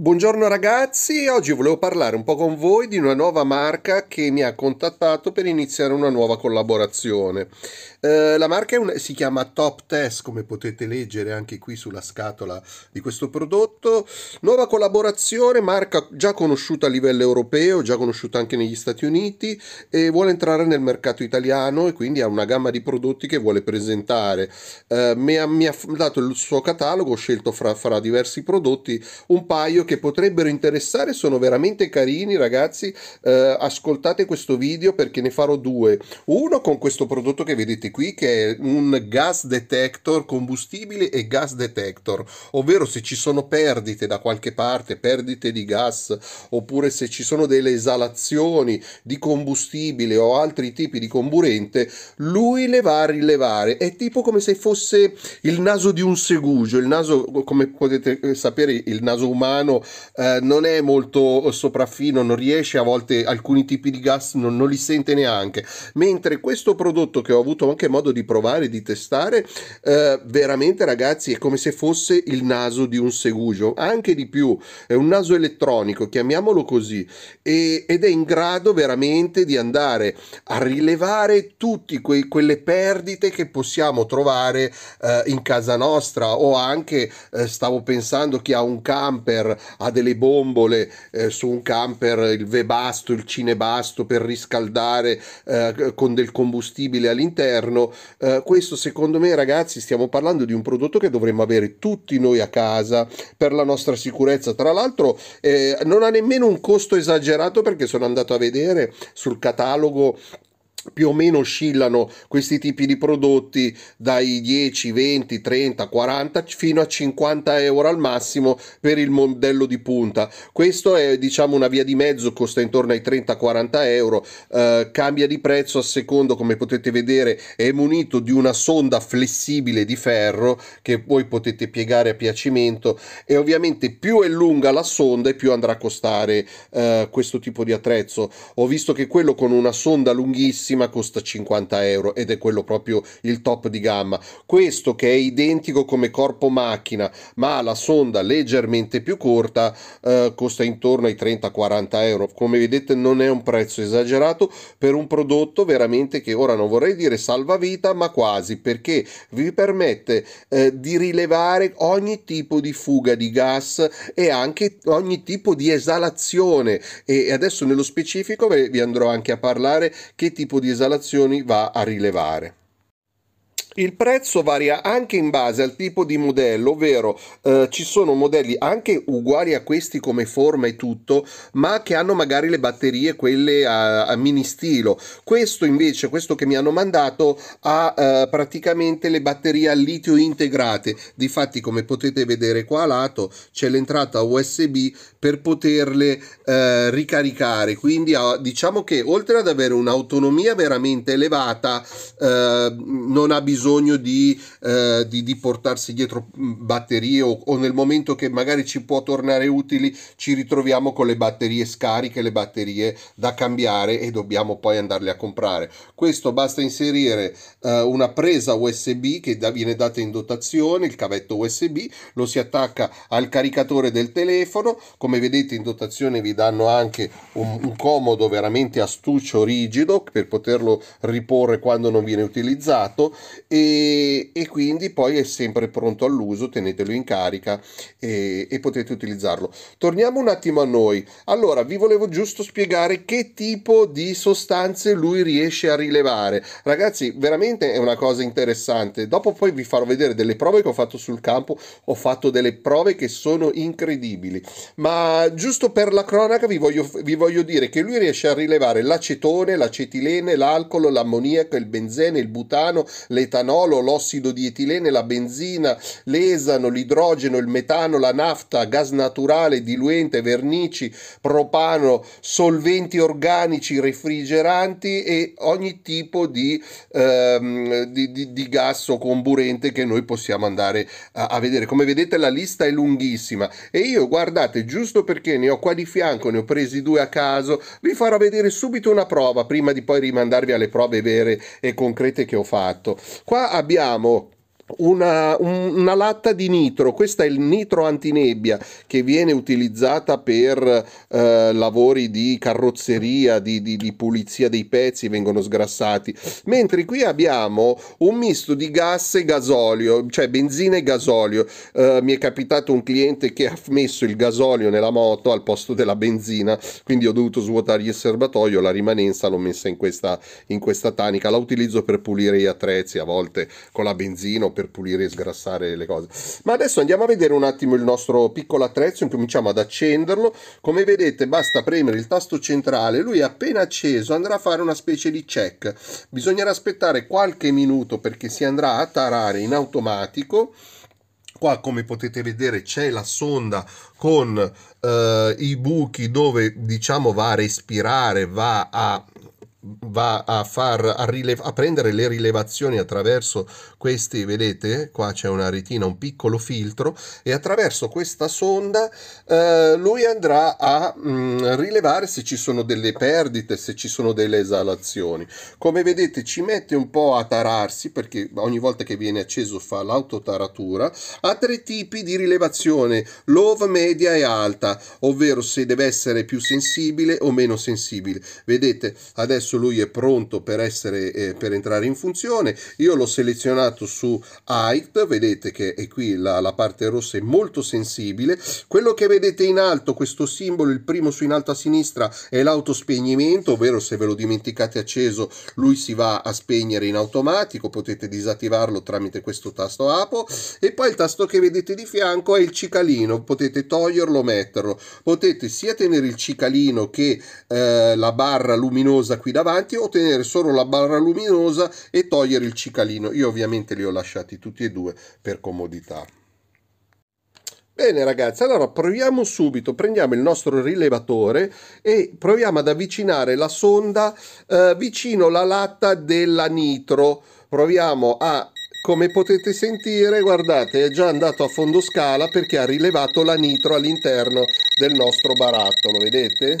Buongiorno ragazzi, oggi volevo parlare un po' con voi di una nuova marca che mi ha contattato per iniziare una nuova collaborazione. Eh, la marca un, si chiama Top Test, come potete leggere anche qui sulla scatola di questo prodotto. Nuova collaborazione, marca già conosciuta a livello europeo, già conosciuta anche negli Stati Uniti e vuole entrare nel mercato italiano e quindi ha una gamma di prodotti che vuole presentare. Eh, mi, ha, mi, ha, dato il suo catalogo, ho scelto fra, fra diversi prodotti un paio che potrebbero interessare sono veramente carini ragazzi eh, ascoltate questo video perché ne farò due uno con questo prodotto che vedete qui che è un gas detector combustibile e gas detector ovvero se ci sono perdite da qualche parte perdite di gas oppure se ci sono delle esalazioni di combustibile o altri tipi di comburente lui le va a rilevare è tipo come se fosse il naso di un segugio il naso come potete eh, sapere il naso umano eh, non è molto sopraffino, non riesce a volte alcuni tipi di gas, non, non, li sente neanche. Mentre questo prodotto che ho avuto anche modo di provare, di testare, eh, veramente ragazzi è come se fosse il naso di un segugio, anche di più, è un naso elettronico, chiamiamolo così, e, ed è in grado veramente di andare a rilevare tutte quelle perdite che possiamo trovare eh, in casa nostra o anche eh, stavo pensando chi ha un camper ha delle bombole eh, su un camper, il Vebasto, il Cinebasto per riscaldare eh, con del combustibile all'interno. Eh, questo secondo me ragazzi stiamo parlando di un prodotto che dovremmo avere tutti noi a casa per la nostra sicurezza. Tra l'altro eh, non ha nemmeno un costo esagerato perché sono andato a vedere sul catalogo più o meno oscillano questi tipi di prodotti dai 10, 20, 30, 40 fino a 50 euro al massimo per il modello di punta. Questo è diciamo una via di mezzo, costa intorno ai 30-40 euro, eh, cambia di prezzo a secondo, come potete vedere è munito di una sonda flessibile di ferro che voi potete piegare a piacimento e ovviamente più è lunga la sonda e più andrà a costare eh, questo tipo di attrezzo. Ho visto che quello con una sonda lunghissima l'ultima costa 50 euro ed è quello proprio il top di gamma. Questo che è identico come corpo macchina, ma la sonda leggermente più corta eh, costa intorno ai 30-40 euro. Come vedete non è un prezzo esagerato per un prodotto veramente che ora non vorrei dire salvavita, ma quasi perché vi permette eh, di rilevare ogni tipo di fuga di gas e anche ogni tipo di esalazione e adesso nello specifico vi andrò anche a parlare che tipo di esalazioni va a rilevare. Il prezzo varia anche in base al tipo di modello, ovvero eh, ci sono modelli anche uguali a questi come forma e tutto, ma che hanno magari le batterie quelle a, a mini stilo. Questo invece, questo che mi hanno mandato, ha eh, praticamente le batterie a litio integrate. Difatti, come potete vedere qua a lato, c'è l'entrata USB per poterle eh, ricaricare. Quindi ah, diciamo che oltre ad avere un'autonomia veramente elevata, eh, non ha bisogno bisogno di, eh, di, di portarsi dietro mm, batterie o, o, nel momento che magari ci può tornare utili ci ritroviamo con le batterie scariche, le batterie da cambiare e dobbiamo poi andarle a comprare. Questo basta inserire eh, una presa USB che da, viene data in dotazione, il cavetto USB, lo si attacca al caricatore del telefono, come vedete in dotazione vi danno anche un, un comodo veramente astuccio rigido per poterlo riporre quando non viene utilizzato e, e, quindi poi è sempre pronto all'uso, tenetelo in carica e, e, potete utilizzarlo. Torniamo un attimo a noi. Allora, vi volevo giusto spiegare che tipo di sostanze lui riesce a rilevare. Ragazzi, veramente è una cosa interessante. Dopo poi vi farò vedere delle prove che ho fatto sul campo, ho fatto delle prove che sono incredibili. Ma giusto per la cronaca vi voglio, vi voglio dire che lui riesce a rilevare l'acetone, l'acetilene, l'alcol, l'ammoniaco, il benzene, il butano, l'etanolo l'etanolo, l'ossido di etilene, la benzina, l'esano, l'idrogeno, il metano, la nafta, gas naturale, diluente, vernici, propano, solventi organici, refrigeranti e ogni tipo di, ehm, di, di, di gas o comburente che noi possiamo andare a, a vedere. Come vedete la lista è lunghissima e io guardate giusto perché ne ho qua di fianco, ne ho presi due a caso, vi farò vedere subito una prova prima di poi rimandarvi alle prove vere e concrete che ho fatto. Qua abbiamo una, un, una, latta di nitro, questo è il nitro antinebbia che viene utilizzata per eh, lavori di carrozzeria, di, di, di, pulizia dei pezzi, vengono sgrassati, mentre qui abbiamo un misto di gas e gasolio, cioè benzina e gasolio. Eh, mi è capitato un cliente che ha messo il gasolio nella moto al posto della benzina, quindi ho dovuto svuotargli il serbatoio, la rimanenza l'ho messa in questa, in questa tanica, la utilizzo per pulire gli attrezzi a volte con la benzina per pulire e sgrassare le cose. Ma adesso andiamo a vedere un attimo il nostro piccolo attrezzo, incominciamo ad accenderlo. Come vedete basta premere il tasto centrale, lui appena acceso andrà a fare una specie di check. Bisognerà aspettare qualche minuto perché si andrà a tarare in automatico qua come potete vedere c'è la sonda con eh, i buchi dove diciamo va a respirare va a va a, far, a, a prendere le rilevazioni attraverso questi, vedete, qua c'è una retina, un piccolo filtro e attraverso questa sonda eh, lui andrà a mh, mm, rilevare se ci sono delle perdite, se ci sono delle esalazioni. Come vedete ci mette un po' a tararsi perché ogni volta che viene acceso fa l'autotaratura. Ha tre tipi di rilevazione, low, media e alta, ovvero se deve essere più sensibile o meno sensibile. Vedete, adesso lui è pronto per, essere, eh, per entrare in funzione. Io l'ho selezionato andato su height vedete che è qui la, la parte rossa è molto sensibile quello che vedete in alto questo simbolo il primo su in alto a sinistra è l'autospegnimento ovvero se ve lo dimenticate acceso lui si va a spegnere in automatico potete disattivarlo tramite questo tasto apo e poi il tasto che vedete di fianco è il cicalino potete toglierlo metterlo potete sia tenere il cicalino che eh, la barra luminosa qui davanti o tenere solo la barra luminosa e togliere il cicalino io ovviamente praticamente li ho lasciati tutti e due per comodità. Bene ragazzi, allora proviamo subito, prendiamo il nostro rilevatore e proviamo ad avvicinare la sonda eh, vicino la latta della nitro. Proviamo a, come potete sentire, guardate, è già andato a fondo scala perché ha rilevato la nitro all'interno del nostro barattolo, vedete?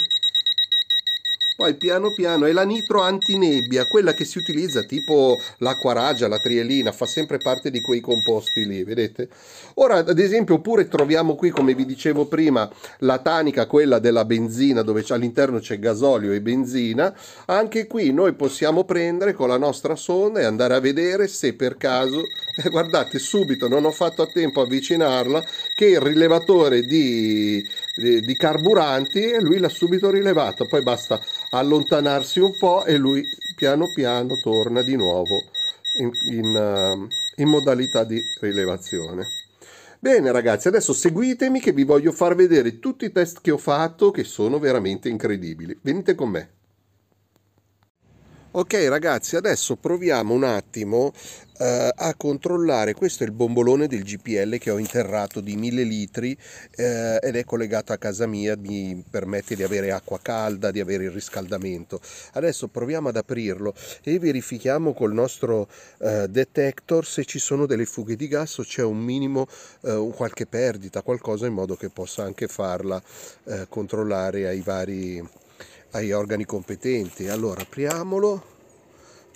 Poi piano piano è la nitro antinebbia, quella che si utilizza tipo l'acquaragia, la trielina, fa sempre parte di quei composti lì, vedete? Ora, ad esempio, oppure troviamo qui, come vi dicevo prima, la tanica, quella della benzina, dove all'interno c'è gasolio e benzina. Anche qui noi possiamo prendere con la nostra sonda e andare a vedere se per caso, eh, guardate subito, non ho fatto a tempo a avvicinarla, che il rilevatore di, di, di carburanti, lui l'ha subito rilevato, poi basta allontanarsi un po' e lui piano piano torna di nuovo in, in, eh, in modalità di rilevazione. Bene ragazzi, adesso seguitemi che vi voglio far vedere tutti i test che ho fatto che sono veramente incredibili. Venite con me. Ok ragazzi, adesso proviamo un attimo eh, a controllare, questo è il bombolone del GPL che ho interrato di 1000 litri eh, ed è collegato a casa mia, mi permette di avere acqua calda, di avere il riscaldamento. Adesso proviamo ad aprirlo e verifichiamo col nostro eh, detector se ci sono delle fughe di gas o c'è un minimo, eh, qualche perdita, qualcosa in modo che possa anche farla eh, controllare ai vari ai organi competenti. Allora apriamolo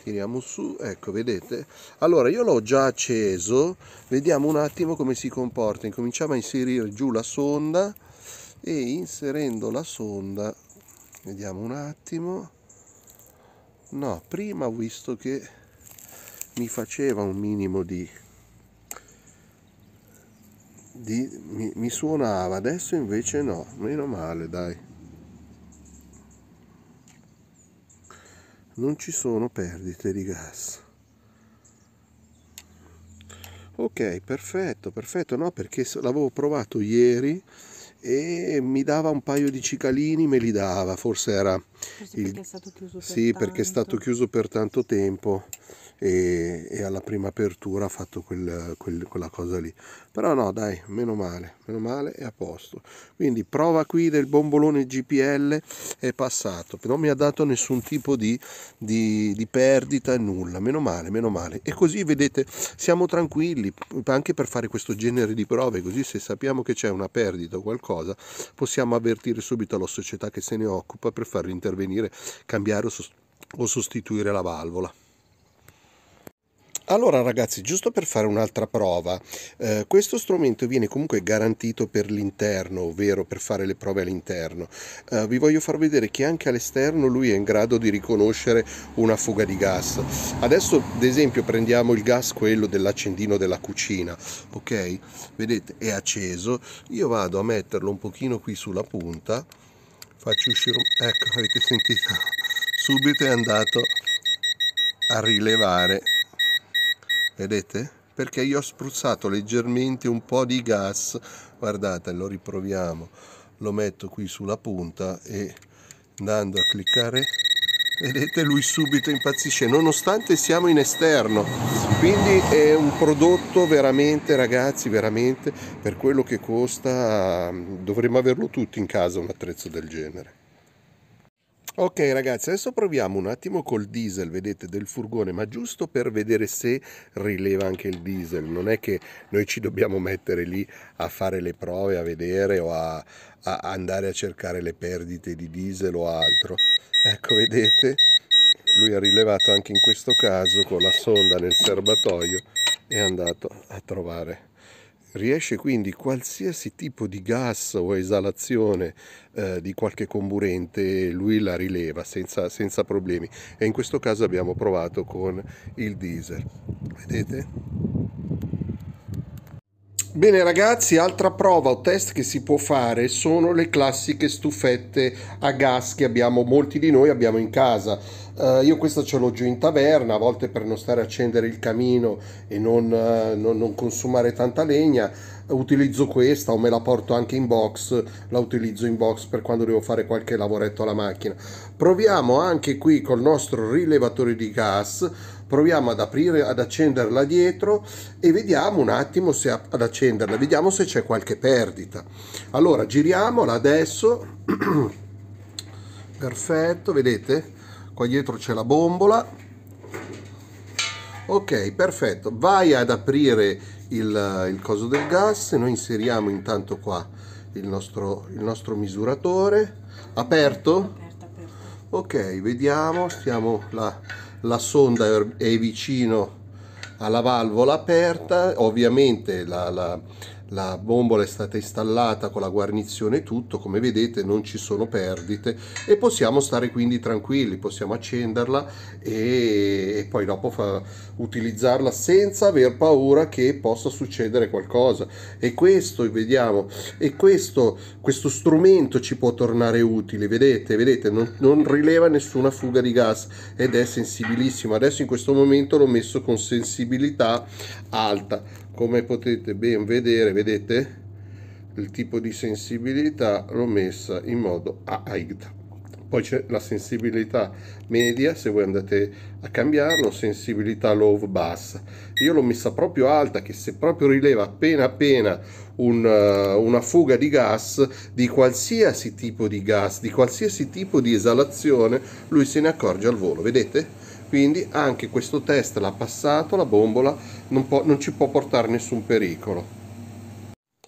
tiriamo su ecco vedete allora io l'ho già acceso vediamo un attimo come si comporta incominciamo a inserire giù la sonda e inserendo la sonda vediamo un attimo no prima ho visto che mi faceva un minimo di di, mi, mi, suonava, adesso invece no, meno male dai. non ci sono perdite di gas ok perfetto perfetto no perché l'avevo provato ieri e mi dava un paio di cicalini me li dava forse era forse il... perché è stato chiuso per sì tanto. perché è stato chiuso per tanto tempo e, e alla prima apertura ha fatto quel, quel, quella cosa lì però no dai meno male meno male è a posto quindi prova qui del bombolone GPL è passato non mi ha dato nessun tipo di, di, di perdita nulla meno male meno male e così vedete siamo tranquilli anche per fare questo genere di prove così se sappiamo che c'è una perdita o qualcosa possiamo avvertire subito la società che se ne occupa per farli intervenire cambiare o sostituire la valvola allora ragazzi, giusto per fare un'altra prova, eh, questo strumento viene comunque garantito per l'interno, ovvero per fare le prove all'interno. Eh, vi voglio far vedere che anche all'esterno lui è in grado di riconoscere una fuga di gas. Adesso ad esempio prendiamo il gas, quello dell'accendino della cucina, ok? Vedete, è acceso. Io vado a metterlo un pochino qui sulla punta, faccio uscire... Un... Ecco, avete sentito? Subito è andato a rilevare vedete? Perché io ho spruzzato leggermente un po' di gas, guardate, lo riproviamo, lo metto qui sulla punta e andando a cliccare, vedete lui subito impazzisce, nonostante siamo in esterno, quindi è un prodotto veramente ragazzi, veramente per quello che costa dovremmo averlo tutti in casa un attrezzo del genere. Ok ragazzi, adesso proviamo un attimo col diesel, vedete, del furgone, ma giusto per vedere se rileva anche il diesel. Non è che noi ci dobbiamo mettere lì a fare le prove, a vedere o a, a andare a cercare le perdite di diesel o altro. Ecco, vedete, lui ha rilevato anche in questo caso con la sonda nel serbatoio, e è andato a trovare Riesce quindi qualsiasi tipo di gas o esalazione eh, di qualche comburente, lui la rileva senza, senza problemi. E in questo caso abbiamo provato con il diesel. Vedete? Bene ragazzi, altra prova o test che si può fare sono le classiche stufette a gas che abbiamo, molti di noi abbiamo in casa. Uh, io questa ce l'ho giù in taverna, a volte per non stare a accendere il camino e non, uh, non, non consumare tanta legna, utilizzo questa o me la porto anche in box, la utilizzo in box per quando devo fare qualche lavoretto alla macchina. Proviamo anche qui col nostro rilevatore di gas proviamo ad aprire, ad accenderla dietro e vediamo un attimo se ad accenderla, vediamo se c'è qualche perdita. Allora giriamola adesso, perfetto, vedete? Qua dietro c'è la bombola. Ok, perfetto, vai ad aprire il, il coso del gas, noi inseriamo intanto qua il nostro, il nostro misuratore. Aperto? Aperto, aperto? Ok, vediamo, stiamo la la sonda è vicino alla valvola aperta, ovviamente la, la, la bombola è stata installata con la guarnizione e tutto come vedete non ci sono perdite e possiamo stare quindi tranquilli possiamo accenderla e, e poi dopo fa, utilizzarla senza aver paura che possa succedere qualcosa e questo vediamo e questo, questo strumento ci può tornare utile vedete vedete non, non rileva nessuna fuga di gas ed è sensibilissimo adesso in questo momento l'ho messo con sensibilità alta come potete ben vedere vedete il tipo di sensibilità l'ho messa in modo a height poi c'è la sensibilità media se voi andate a cambiarlo sensibilità low bassa io l'ho messa proprio alta che se proprio rileva appena appena un, eh, una fuga di gas di qualsiasi tipo di gas di qualsiasi tipo di esalazione lui se ne accorge al volo vedete quindi anche questo test l'ha passato la bombola non, può, non ci può portare nessun pericolo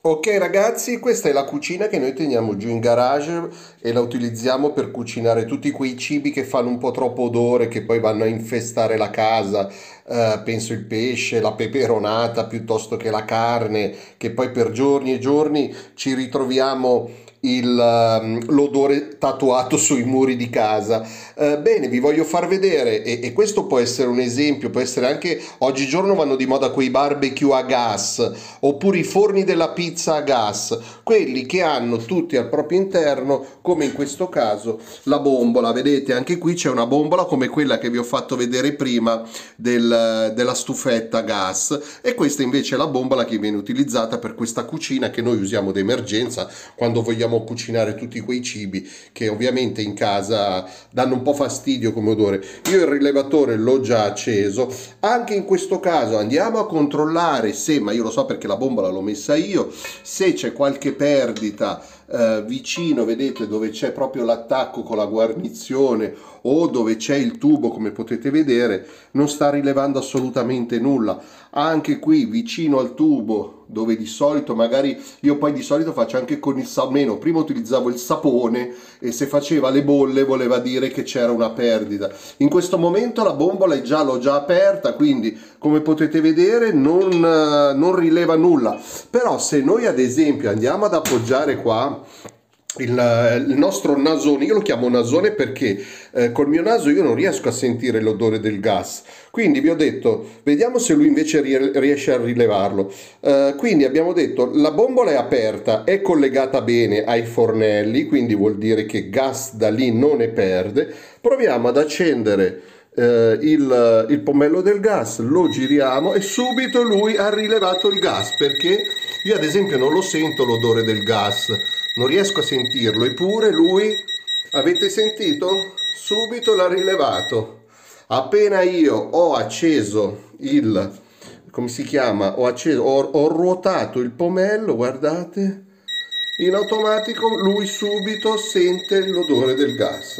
Ok ragazzi, questa è la cucina che noi teniamo giù in garage e la utilizziamo per cucinare tutti quei cibi che fanno un po' troppo odore, che poi vanno a infestare la casa, eh, penso il pesce, la peperonata piuttosto che la carne, che poi per giorni e giorni ci ritroviamo il, ehm, l'odore tatuato sui muri di casa. Eh, bene, vi voglio far vedere, e, e, questo può essere un esempio, può essere anche oggigiorno vanno di moda quei barbecue a gas, oppure i forni della pizza a gas, quelli che hanno tutti al proprio interno, come in questo caso, la bombola. Vedete, anche qui c'è una bombola come quella che vi ho fatto vedere prima del, della stufetta a gas, e questa invece è la bombola che viene utilizzata per questa cucina che noi usiamo d'emergenza quando vogliamo dobbiamo cucinare tutti quei cibi che ovviamente in casa danno un po' fastidio come odore. Io il rilevatore l'ho già acceso, anche in questo caso andiamo a controllare se, ma io lo so perché la bombola l'ho messa io, se c'è qualche perdita eh, vicino, vedete dove c'è proprio l'attacco con la guarnizione o dove c'è il tubo come potete vedere non sta rilevando assolutamente nulla anche qui vicino al tubo dove di solito magari io poi di solito faccio anche con il almeno prima utilizzavo il sapone e se faceva le bolle voleva dire che c'era una perdita in questo momento la bombola è già l'ho già aperta quindi come potete vedere non, non rileva nulla però se noi ad esempio andiamo ad appoggiare qua il, eh, il, nostro nasone, io lo chiamo nasone perché eh, col mio naso io non riesco a sentire l'odore del gas, quindi vi ho detto vediamo se lui invece riesce a rilevarlo. Eh, quindi abbiamo detto la bombola è aperta, è collegata bene ai fornelli, quindi vuol dire che gas da lì non ne perde. Proviamo ad accendere eh, il, eh, il pomello del gas, lo giriamo e subito lui ha rilevato il gas perché io ad esempio non lo sento l'odore del gas, non riesco a sentirlo, eppure lui, avete sentito? Subito l'ha rilevato. Appena io ho acceso il come si chiama, ho, acceso, ho, ho, ruotato il pomello, guardate, in automatico lui subito sente l'odore del gas.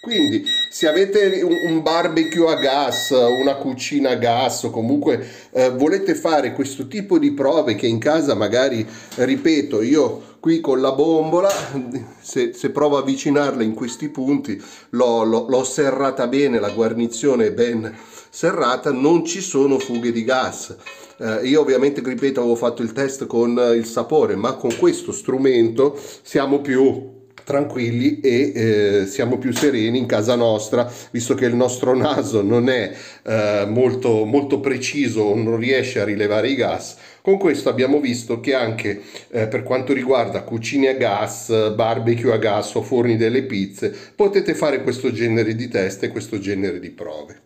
Quindi se avete un, barbecue a gas, una cucina a gas o comunque eh, volete fare questo tipo di prove che in casa magari, eh, ripeto, io qui con la bombola, se, se provo a avvicinarla in questi punti, l'ho serrata bene, la guarnizione è ben serrata, non ci sono fughe di gas. Eh, io ovviamente, ripeto, avevo fatto il test con eh, il sapore, ma con questo strumento siamo più tranquilli e eh, siamo più sereni in casa nostra, visto che il nostro naso non è eh, molto, molto preciso, non riesce a rilevare i gas. Con questo abbiamo visto che anche eh, per quanto riguarda cucine a gas, barbecue a gas o forni delle pizze, potete fare questo genere di test e questo genere di prove.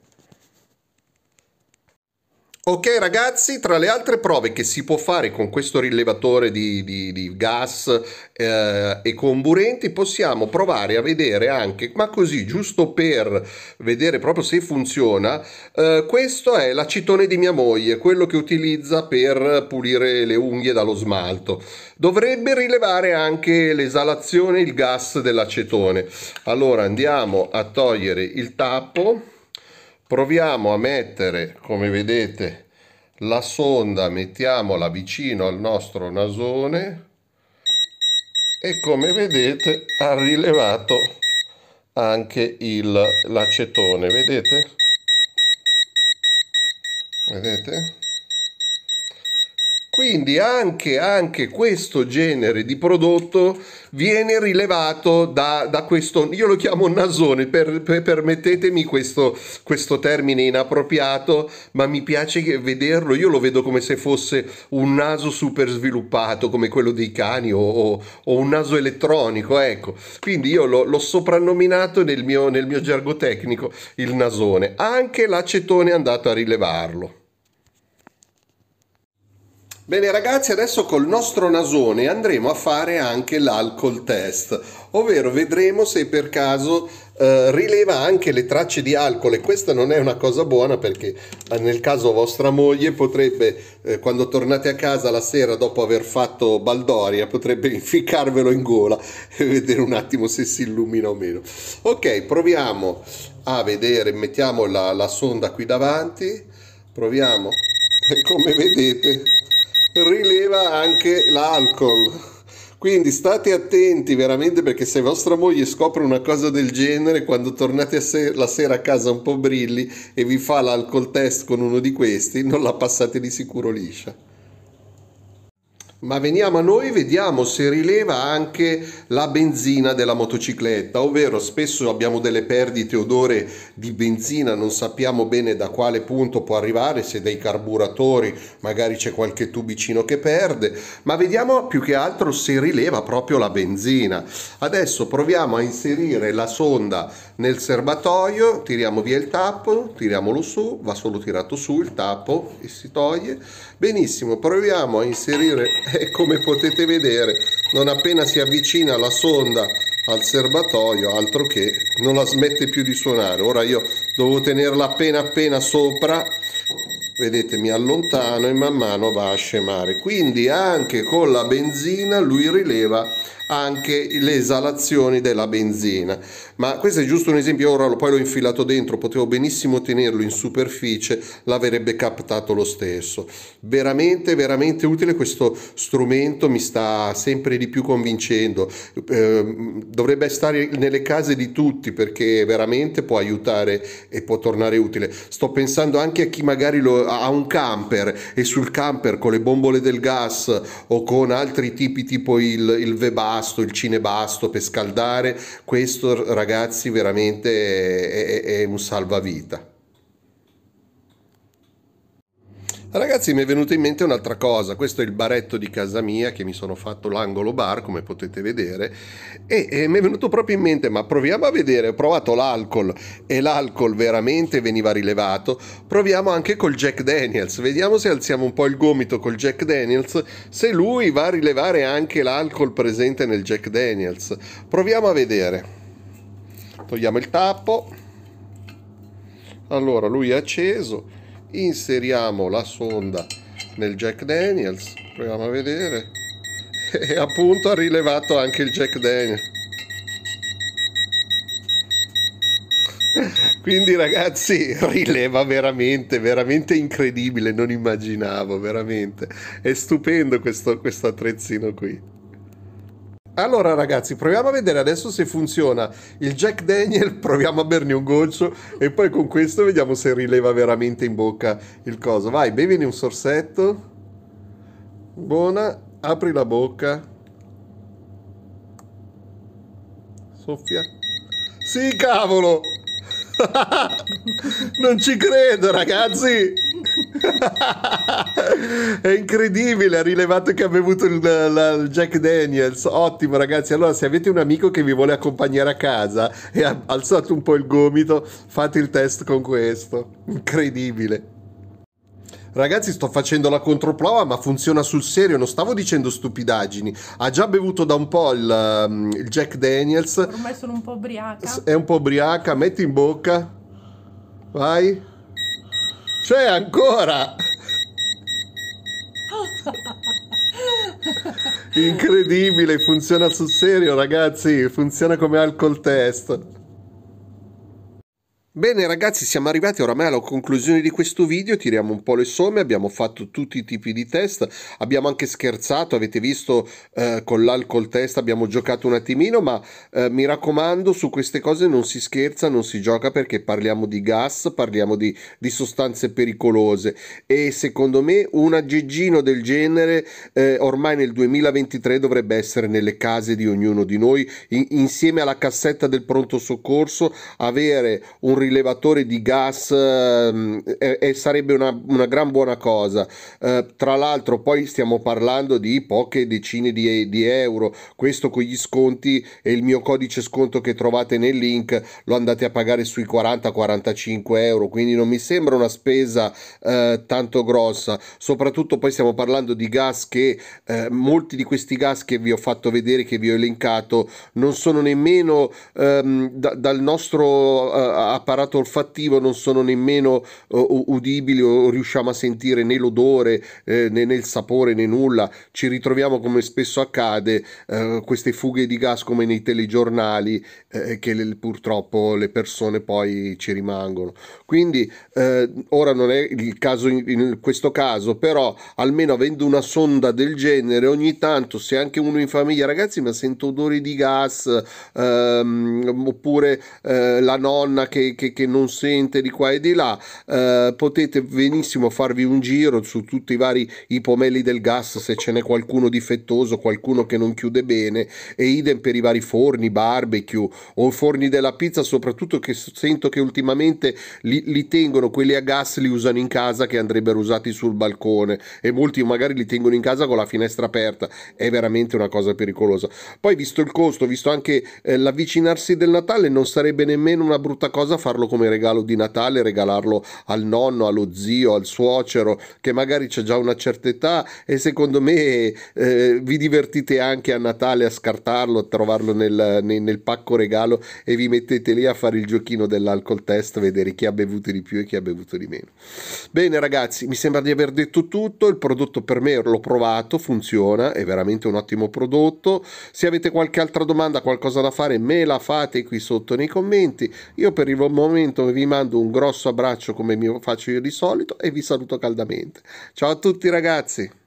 Ok ragazzi, tra le altre prove che si può fare con questo rilevatore di, di, di gas eh, e comburenti possiamo provare a vedere anche, ma così giusto per vedere proprio se funziona, eh, questo è l'acetone di mia moglie, quello che utilizza per pulire le unghie dallo smalto. Dovrebbe rilevare anche l'esalazione, il gas dell'acetone. Allora andiamo a togliere il tappo proviamo a mettere come vedete la sonda mettiamola vicino al nostro nasone e come vedete ha rilevato anche l'acetone vedete vedete quindi anche, anche, questo genere di prodotto viene rilevato da, da questo, io lo chiamo nasone, per, per, permettetemi questo, questo, termine inappropriato, ma mi piace vederlo, io lo vedo come se fosse un naso super sviluppato come quello dei cani o, o, o un naso elettronico, ecco. Quindi io lo, l'ho soprannominato nel mio, nel mio gergo tecnico il nasone, anche l'acetone è andato a rilevarlo. Bene ragazzi, adesso col nostro nasone andremo a fare anche l'alcol test, ovvero vedremo se per caso eh, rileva anche le tracce di alcol e questa non è una cosa buona perché eh, nel caso vostra moglie potrebbe, eh, quando tornate a casa la sera dopo aver fatto baldoria, potrebbe inficcarvelo in gola e vedere un attimo se si illumina o meno. Ok, proviamo a vedere, mettiamo la, la sonda qui davanti, proviamo, come vedete rileva anche l'alcol. Quindi state attenti veramente perché se vostra moglie scopre una cosa del genere quando tornate se- la sera a casa un po' brilli e vi fa l'alcol test con uno di questi, non la passate di sicuro liscia ma veniamo a noi e vediamo se rileva anche la benzina della motocicletta, ovvero spesso abbiamo delle perdite odore di benzina, non sappiamo bene da quale punto può arrivare, se dai carburatori magari c'è qualche tubicino che perde, ma vediamo più che altro se rileva proprio la benzina. Adesso proviamo a inserire la sonda nel serbatoio, tiriamo via il tappo, tiriamolo su, va solo tirato su il tappo e si toglie Benissimo, proviamo a inserire e eh, come potete vedere non appena si avvicina la sonda al serbatoio, altro che non la smette più di suonare. Ora io devo tenerla appena appena sopra, vedete mi allontano e man mano va a scemare. Quindi anche con la benzina lui rileva anche le esalazioni della benzina ma questo è giusto un esempio, ora poi l'ho infilato dentro, potevo benissimo tenerlo in superficie, l'avrebbe captato lo stesso. Veramente, veramente utile questo strumento, mi sta sempre di più convincendo, eh, dovrebbe stare nelle case di tutti perché veramente può aiutare e può tornare utile. Sto pensando anche a chi magari lo, ha un camper e sul camper con le bombole del gas o con altri tipi tipo il, il vebasto, il cinebasto per scaldare, questo ragazzo ragazzi veramente è, è, è un salvavita. Ragazzi, mi è venuta in mente un'altra cosa. Questo è il baretto di casa mia che mi sono fatto l'angolo bar, come potete vedere, e, e, mi è venuto proprio in mente, ma proviamo a vedere, ho provato l'alcol e l'alcol veramente veniva rilevato. Proviamo anche col Jack Daniels, vediamo se alziamo un po' il gomito col Jack Daniels, se lui va a rilevare anche l'alcol presente nel Jack Daniels. Proviamo a vedere togliamo il tappo allora lui è acceso inseriamo la sonda nel Jack Daniels proviamo a vedere e appunto ha rilevato anche il Jack Daniels quindi ragazzi rileva veramente veramente incredibile non immaginavo veramente è stupendo questo, questo attrezzino qui allora ragazzi, proviamo a vedere adesso se funziona il Jack Daniel, proviamo a berne un goccio e poi con questo vediamo se rileva veramente in bocca il coso. Vai, bevini un sorsetto. Buona, apri la bocca. Soffia. Sì, cavolo! non ci credo, ragazzi! È incredibile, ha rilevato che ha bevuto il, la, il, Jack Daniels. Ottimo, ragazzi. Allora, se avete un amico che vi vuole accompagnare a casa e ha alzato un po' il gomito, fate il test con questo. Incredibile. Ragazzi, sto facendo la controprova, ma funziona sul serio, non stavo dicendo stupidaggini. Ha già bevuto da un po' il, um, il Jack Daniels. Ormai sono un po' ubriaca. È un po' ubriaca, metti in bocca. Vai. Cioè, ancora! Incredibile, funziona sul serio, ragazzi, funziona come alcol test. Bene ragazzi siamo arrivati oramai alla conclusione di questo video, tiriamo un po' le somme, abbiamo fatto tutti i tipi di test, abbiamo anche scherzato, avete visto eh, con l'alcol test abbiamo giocato un attimino, ma eh, mi raccomando su queste cose non si scherza, non si gioca perché parliamo di gas, parliamo di, di sostanze pericolose e secondo me un aggeggino del genere eh, ormai nel 2023 dovrebbe essere nelle case di ognuno di noi, in, insieme alla cassetta del pronto soccorso, avere un rilevatore di gas eh, e, sarebbe una, una, gran buona cosa. Eh, tra l'altro poi stiamo parlando di poche decine di, di, euro, questo con gli sconti e il mio codice sconto che trovate nel link lo andate a pagare sui 40-45 euro, quindi non mi sembra una spesa eh, tanto grossa, soprattutto poi stiamo parlando di gas che eh, molti di questi gas che vi ho fatto vedere, che vi ho elencato, non sono nemmeno ehm, da, dal nostro eh, apparato apparato olfattivo non sono nemmeno uh, udibili o riusciamo a sentire né l'odore eh, né, né il sapore né nulla. Ci ritroviamo come spesso accade eh, queste fughe di gas come nei telegiornali eh, che le, purtroppo le persone poi ci rimangono. Quindi eh, ora non è il caso in, in questo caso, però almeno avendo una sonda del genere ogni tanto se anche uno in famiglia ragazzi ma sento odori di gas ehm, oppure eh, la nonna che, che che, che, non sente di qua e di là, eh, potete benissimo farvi un giro su tutti i vari i pomelli del gas se ce n'è qualcuno difettoso, qualcuno che non chiude bene e idem per i vari forni, barbecue o forni della pizza, soprattutto che sento che ultimamente li, li tengono quelli a gas, li usano in casa che andrebbero usati sul balcone e molti magari li tengono in casa con la finestra aperta, è veramente una cosa pericolosa. Poi visto il costo, visto anche eh, l'avvicinarsi del Natale, non sarebbe nemmeno una brutta cosa far farlo come regalo di Natale, regalarlo al nonno, allo zio, al suocero che magari c'è già una certa età e secondo me eh, vi divertite anche a Natale a scartarlo, a trovarlo nel, nel, nel, pacco regalo e vi mettete lì a fare il giochino dell'alcol test, vedere chi ha bevuto di più e chi ha bevuto di meno. Bene ragazzi, mi sembra di aver detto tutto, il prodotto per me l'ho provato, funziona, è veramente un ottimo prodotto. Se avete qualche altra domanda, qualcosa da fare, me la fate qui sotto nei commenti. Io per il momento momento vi mando un grosso abbraccio come mi faccio io di solito e vi saluto caldamente. Ciao a tutti ragazzi!